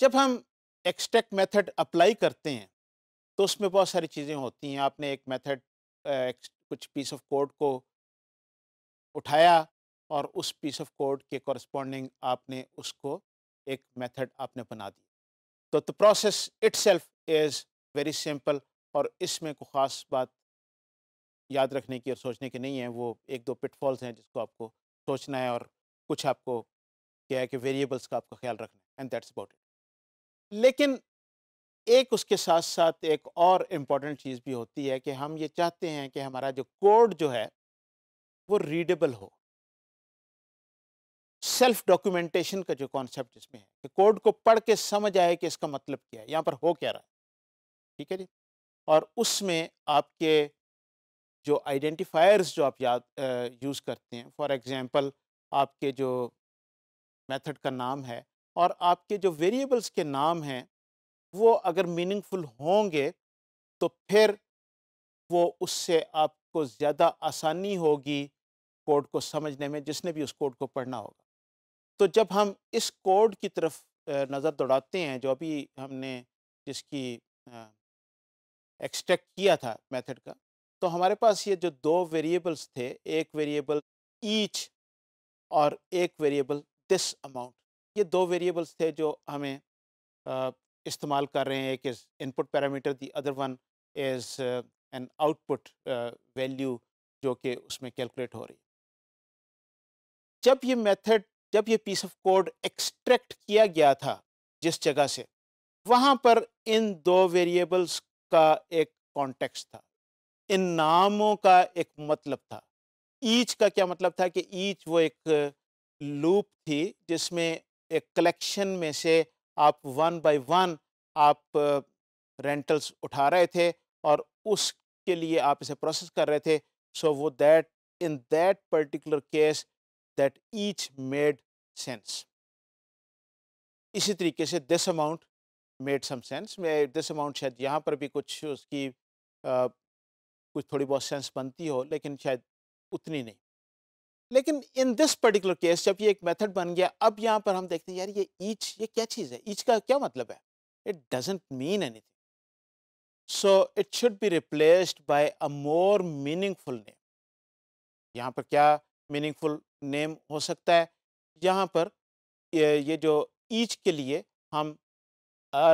जब हम extract method apply करते हैं तो उसमें बहुत सारी चीज़ें होती हैं आपने एक मेथड कुछ पीस ऑफ कोड को उठाया और उस पीस ऑफ कोड के कॉरस्पॉन्डिंग आपने उसको एक मेथड आपने बना दी तो the process itself is very simple और इसमें कोई ख़ास बात याद रखने की और सोचने की नहीं है वो एक दो पिटफॉल्स हैं जिसको आपको सोचना है और कुछ आपको क्या है कि वेरिएबल्स का आपका ख्याल रखना है एंड दैट्स अबाउट लेकिन एक उसके साथ साथ एक और इम्पॉर्टेंट चीज़ भी होती है कि हम ये चाहते हैं कि हमारा जो कोड जो है वो रीडेबल हो सेल्फ डॉक्यूमेंटेशन का जो कॉन्सेप्ट इसमें है कि कोड को पढ़ के समझ आए कि इसका मतलब क्या है यहाँ पर हो क्या रहा है ठीक है जी और उसमें आपके जो आइडेंटिफायर्स जो आप याद यूज़ करते हैं फॉर एग्ज़ाम्पल आपके जो मेथड का नाम है और आपके जो वेरिएबल्स के नाम हैं वो अगर मीनिंगफुल होंगे तो फिर वो उससे आपको ज़्यादा आसानी होगी कोड को समझने में जिसने भी उस कोड को पढ़ना होगा तो जब हम इस कोड की तरफ नज़र दौड़ाते हैं जो अभी हमने जिसकी एक्सट्रैक्ट किया था मेथड का तो हमारे पास ये जो दो वेरिएबल्स थे एक वेरिएबल ईच और एक वेरिएबल दिस अमाउंट ये दो वेरिएबल्स थे जो हमें इस्तेमाल कर रहे हैं एक is input parameter the other one is an output value जो कि उसमें कैलकुलेट हो रही जब ये मेथड जब ये पीस ऑफ कोड एक्सट्रैक्ट किया गया था जिस जगह से वहाँ पर इन दो वेरिएबल्स का एक कॉन्टेक्स्ट था इन नामों का एक मतलब था ईच का क्या मतलब था कि ईच वो एक लूप थी जिसमें एक कलेक्शन में से आप वन बाय वन आप रेंटल्स उठा रहे थे और उसके लिए आप इसे प्रोसेस कर रहे थे सो वो that in that particular case that each made sense इसी तरीके से this amount made some sense मैं दिस अमाउंट शायद यहाँ पर भी कुछ उसकी आ, कुछ थोड़ी बहुत सेंस बनती हो लेकिन शायद उतनी नहीं लेकिन इन दिस पर्टिकुलर केस जब ये एक मेथड बन गया अब यहाँ पर हम देखते हैं यार ये ईच ये क्या चीज़ है ईच का क्या मतलब है it doesn't mean anything so it should be replaced by a more meaningful name यहाँ पर क्या मीनिंगफुल नेम हो सकता है यहाँ पर ये, ये जो ईच के लिए हम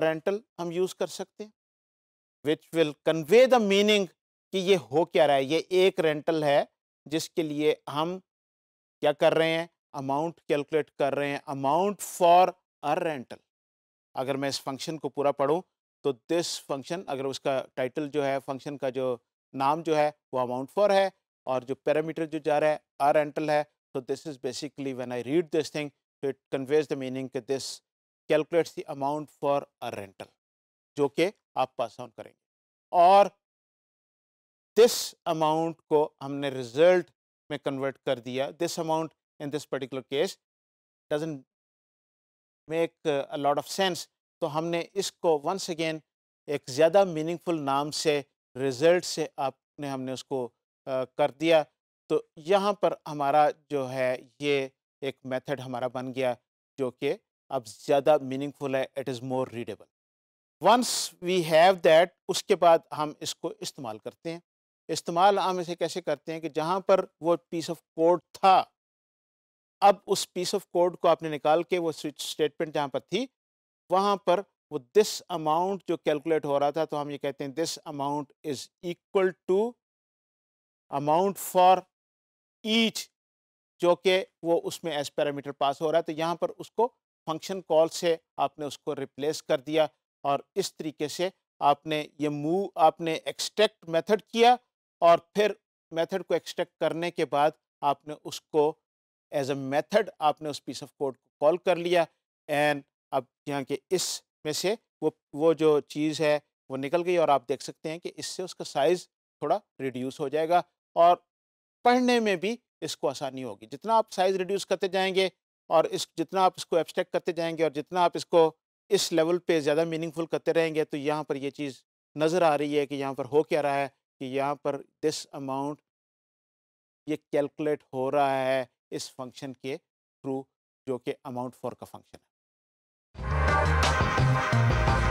रेंटल हम यूज़ कर सकते हैं which will convey the meaning कि ये हो क्या रहा है ये एक रेंटल है जिसके लिए हम क्या कर रहे हैं अमाउंट कैलकुलेट कर रहे हैं अमाउंट फॉर अ रेंटल अगर मैं इस फंक्शन को पूरा पढ़ूँ तो दिस फंक्शन अगर उसका टाइटल जो है फंक्शन का जो नाम जो है वो अमाउंट फॉर है और जो पैरामीटर जो जा रहा है अ रेंटल है तो this is basically when I read this thing तो इट कन्वेज द मीनिंग कि this calculates the amount for a rental जो कि आप पास ऑन करेंगे और दिस अमाउंट को हमने रिजल्ट में कन्वर्ट कर दिया this amount in this particular case doesn't make a lot of sense तो हमने इसको वंस अगेन एक ज़्यादा मीनिंगफुल नाम से रिज़ल्ट से आपने हमने उसको uh, कर दिया तो यहाँ पर हमारा जो है ये एक मेथड हमारा बन गया जो कि अब ज़्यादा मीनिंगफुल है it is more readable once we have that उसके बाद हम इसको इस्तेमाल करते हैं इस्तेमाल आम इसे कैसे करते हैं कि जहाँ पर वो पीस ऑफ कोड था अब उस पीस ऑफ कोड को आपने निकाल के वो स्विच स्टेटमेंट जहाँ पर थी वहाँ पर वो दिस अमाउंट जो कैलकुलेट हो रहा था तो हम ये कहते हैं this amount is equal to amount for each जो कि वो उसमें एस पैरामीटर पास हो रहा है तो यहाँ पर उसको फंक्शन कॉल से आपने उसको रिप्लेस कर दिया और इस तरीके से आपने ये मूव आपने एक्सट्रैक्ट मेथड किया और फिर मेथड को एक्सट्रैक्ट करने के बाद आपने उसको एज अ मेथड आपने उस पीस ऑफ कोड को कॉल कर लिया एंड अब यहाँ के इस में से वो वो जो चीज़ है वो निकल गई और आप देख सकते हैं कि इससे उसका साइज़ थोड़ा रिड्यूस हो जाएगा और पढ़ने में भी इसको आसानी होगी जितना आप साइज़ रिड्यूस करते जाएंगे और इस जितना आप इसको एब्सट्रैक्ट करते जाएंगे और जितना आप इसको इस लेवल पे ज़्यादा मीनिंगफुल करते रहेंगे तो यहाँ पर ये चीज़ नज़र आ रही है कि यहाँ पर हो क्या रहा है कि यहाँ पर दिस अमाउंट ये कैलकुलेट हो रहा है इस फंक्शन के थ्रू जो कि अमाउंट फॉर का फंक्शन है